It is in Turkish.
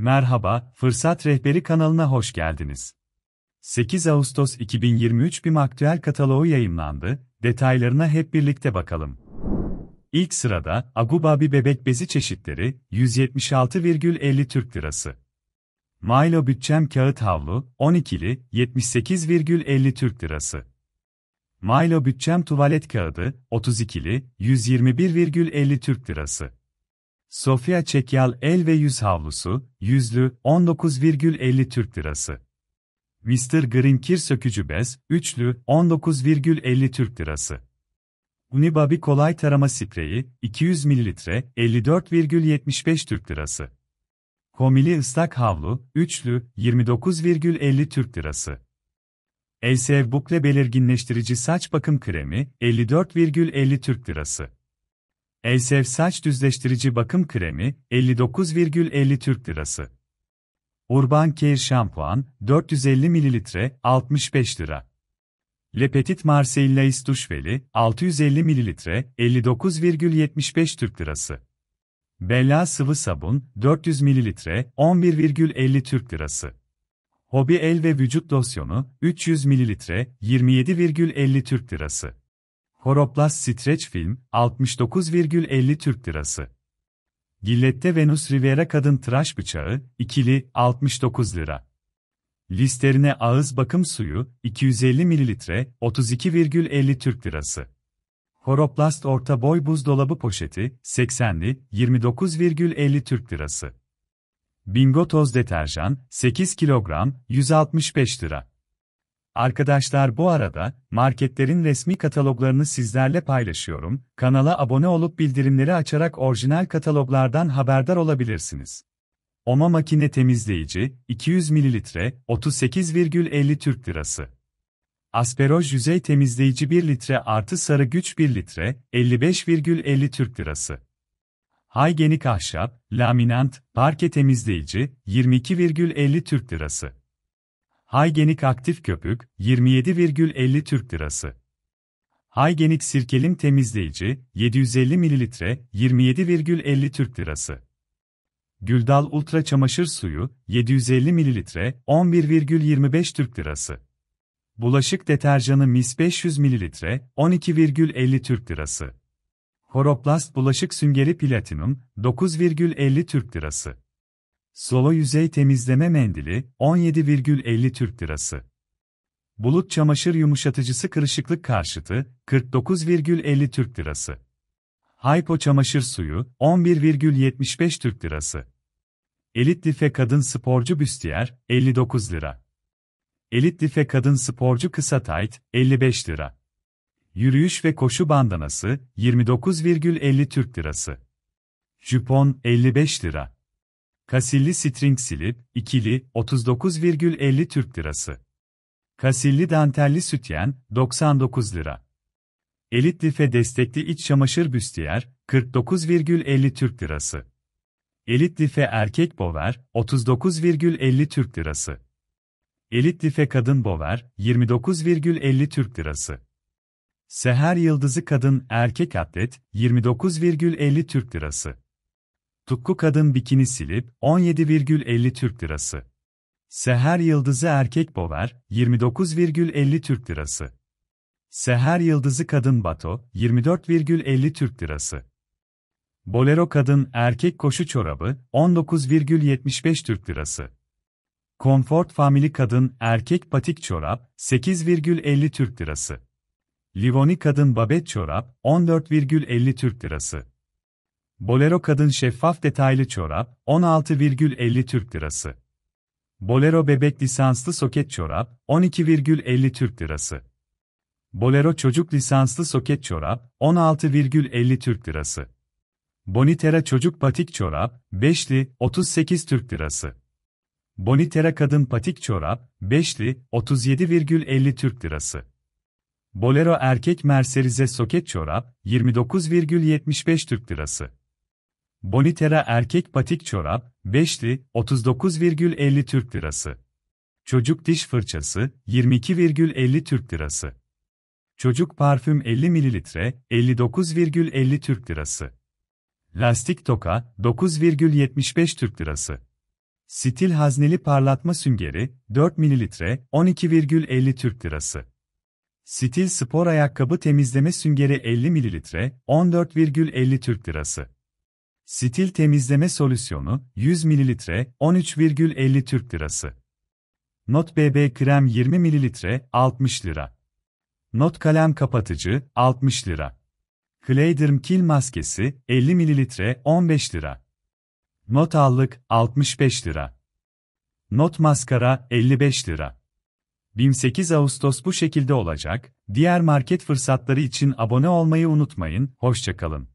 Merhaba, Fırsat Rehberi kanalına hoş geldiniz. 8 Ağustos 2023 bir Aktüel kataloğu yayınlandı. detaylarına hep birlikte bakalım. İlk sırada, Agubabi bebek bezi çeşitleri, 176,50 Türk Lirası. Milo Bütçem Kağıt Havlu, 12'li, 78,50 Türk Lirası. Milo Bütçem Tuvalet Kağıdı, 32'li, 121,50 Türk Lirası. Sofia Çekyal el ve yüz havlusu, yüzlü, 19,50 Türk lirası. Mr. Green kir sökücü bez, üçlü, 19,50 Türk lirası. Unibabi kolay tarama spreyi, 200 mililitre, 54,75 Türk lirası. Komili ıslak havlu, üçlü, 29,50 Türk lirası. Elsev bukle belirginleştirici saç bakım kremi, 54,50 Türk lirası. Elsev saç düzleştirici bakım kremi 59,50 Türk Lirası. Urban Care şampuan 450 ml 65 lira. Le Petit Marseille Marseillais duş veli 650 ml 59,75 Türk Lirası. Bella sıvı sabun 400 ml 11,50 Türk Lirası. Hobi el ve vücut losyonu 300 ml 27,50 Türk Lirası. Horoplas Stretch Film, 69,50 Türk Lirası. Gillette Venus Riviera Kadın Tıraş Bıçağı, ikili, 69 lira. Listerine Ağız Bakım Suyu, 250 ml, 32,50 Türk Lirası. Horoplast Orta Boy Buzdolabı Poşeti, 80'li, 29,50 Türk Lirası. Bingo Toz Deterjan, 8 kilogram, 165 lira. Arkadaşlar bu arada, marketlerin resmi kataloglarını sizlerle paylaşıyorum, kanala abone olup bildirimleri açarak orijinal kataloglardan haberdar olabilirsiniz. Oma makine temizleyici, 200 ml, 38,50 Türk Lirası. Asperoj yüzey temizleyici 1 litre artı sarı güç 1 litre, 55,50 Türk Lirası. Hygienik ahşap, laminant, parke temizleyici, 22,50 Türk Lirası. Haygenik aktif köpük 27,50 Türk Lirası. Haygenik sirkelim temizleyici 750 ml 27,50 Türk Lirası. Güldal Ultra çamaşır suyu 750 ml 11,25 Türk Lirası. Bulaşık deterjanı Mis 500 ml 12,50 Türk Lirası. Horoplast bulaşık süngeri Platinum 9,50 Türk Lirası. Solo yüzey temizleme mendili 17,50 Türk Lirası. Bulut çamaşır yumuşatıcısı kırışıklık karşıtı 49,50 Türk Lirası. Hypo çamaşır suyu 11,75 Türk Lirası. Elit Life kadın sporcu büstiyer 59 lira. Elit Life kadın sporcu kısa tayt 55 lira. Yürüyüş ve koşu bandanası 29,50 Türk Lirası. Jupon 55 lira. Kasilli string silip, ikili, 39,50 Türk lirası. Kasilli dantelli sütyen, 99 lira. Elit life destekli iç çamaşır büstiyer, 49,50 Türk lirası. Elit life erkek bover, 39,50 Türk lirası. Elit life kadın bover, 29,50 Türk lirası. Seher yıldızı kadın erkek atlet, 29,50 Türk lirası. Tukku kadın bikini silip 17,50 Türk lirası. Seher yıldızı erkek bover 29,50 Türk lirası. Seher yıldızı kadın bato 24,50 Türk lirası. Bolero kadın erkek koşu çorabı 19,75 Türk lirası. Comfort Family kadın erkek patik çorap 8,50 Türk lirası. Livoni kadın babet çorap 14,50 Türk lirası. Bolero kadın şeffaf detaylı çorap, 16,50 Türk lirası. Bolero bebek lisanslı soket çorap, 12,50 Türk lirası. Bolero çocuk lisanslı soket çorap, 16,50 Türk lirası. Bonitera çocuk patik çorap, 5'li, 38 Türk lirası. Bonitera kadın patik çorap, 5'li, 37,50 Türk lirası. Bolero erkek merserize soket çorap, 29,75 Türk lirası. Bonitera erkek patik çorap, 5'li, 39,50 Türk Lirası. Çocuk diş fırçası, 22,50 Türk Lirası. Çocuk parfüm 50 mililitre, 59,50 Türk Lirası. Lastik toka, 9,75 Türk Lirası. Stil hazneli parlatma süngeri, 4 mililitre, 12,50 Türk Lirası. Stil spor ayakkabı temizleme süngeri 50 mililitre, 14,50 Türk Lirası. Stil temizleme solüsyonu 100 ml 13,50 Türk Lirası. Not BB krem 20 ml 60 lira. Not kalem kapatıcı 60 lira. Clayderm kil maskesi 50 ml 15 lira. Not allık 65 lira. Not maskara 55 lira. 28 Ağustos bu şekilde olacak. Diğer market fırsatları için abone olmayı unutmayın. Hoşçakalın.